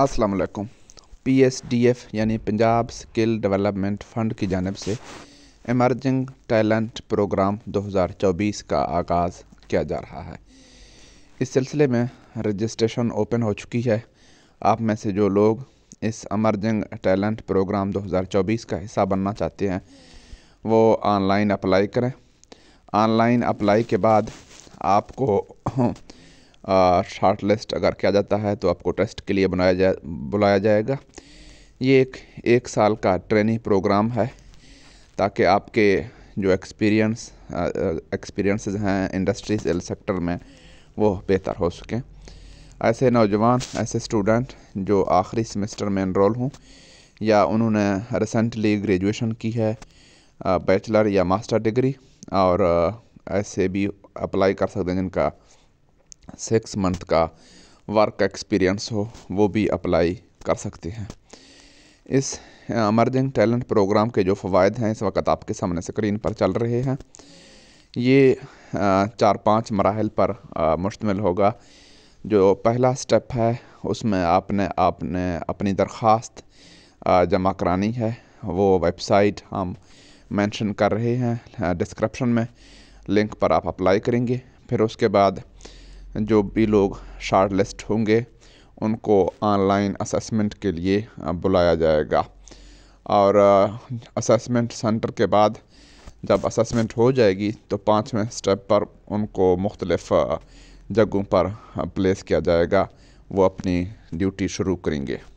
अस्सलाम वालेकुम पीएसडीएफ यानी पंजाब स्किल डेवलपमेंट फंड की जानब से एमर्जिंग टैलेंट प्रोग्राम 2024 का आगाज़ किया जा रहा है इस सिलसिले में रजिस्ट्रेशन ओपन हो चुकी है आप में से जो लोग इस अमरजिंग टैलेंट प्रोग्राम 2024 का हिस्सा बनना चाहते हैं वो ऑनलाइन अप्लाई करें ऑनलाइन अप्लाई के बाद आपको शार्ट लिस्ट अगर किया जाता है तो आपको टेस्ट के लिए बनाया जाए बुलाया जाएगा ये एक एक साल का ट्रेनिंग प्रोग्राम है ताकि आपके जो एक्सपीरियंस एक्सपीरियंसेस हैं इंडस्ट्री सेक्टर में वो बेहतर हो सकें ऐसे नौजवान ऐसे स्टूडेंट जो आखिरी सेमेस्टर में इनरोल हों या उन्होंने रिसेंटली ग्रेजुएशन की है बैचलर या मास्टर डिग्री और ऐसे भी अप्लाई कर सकते हैं जिनका सिक्स मंथ का वर्क एक्सपीरियंस हो वो भी अप्लाई कर सकते हैं इस अमरजिंग टैलेंट प्रोग्राम के जो फ़वाद हैं इस वक्त आपके सामने स्क्रीन पर चल रहे हैं ये चार पांच मराहल पर मुश्तमिल होगा जो पहला स्टेप है उसमें आपने आपने अपनी दरख्वास्त जमा करानी है वो वेबसाइट हम मेंशन कर रहे हैं डिस्क्रिप्शन में लिंक पर आप अप्लाई करेंगे फिर उसके बाद जो भी लोग शार्ट लिस्ट होंगे उनको ऑनलाइन असेसमेंट के लिए बुलाया जाएगा और असेसमेंट सेंटर के बाद जब असेसमेंट हो जाएगी तो पाँचवें स्टेप पर उनको मुख्तलफ़ जगहों पर प्लेस किया जाएगा वो अपनी ड्यूटी शुरू करेंगे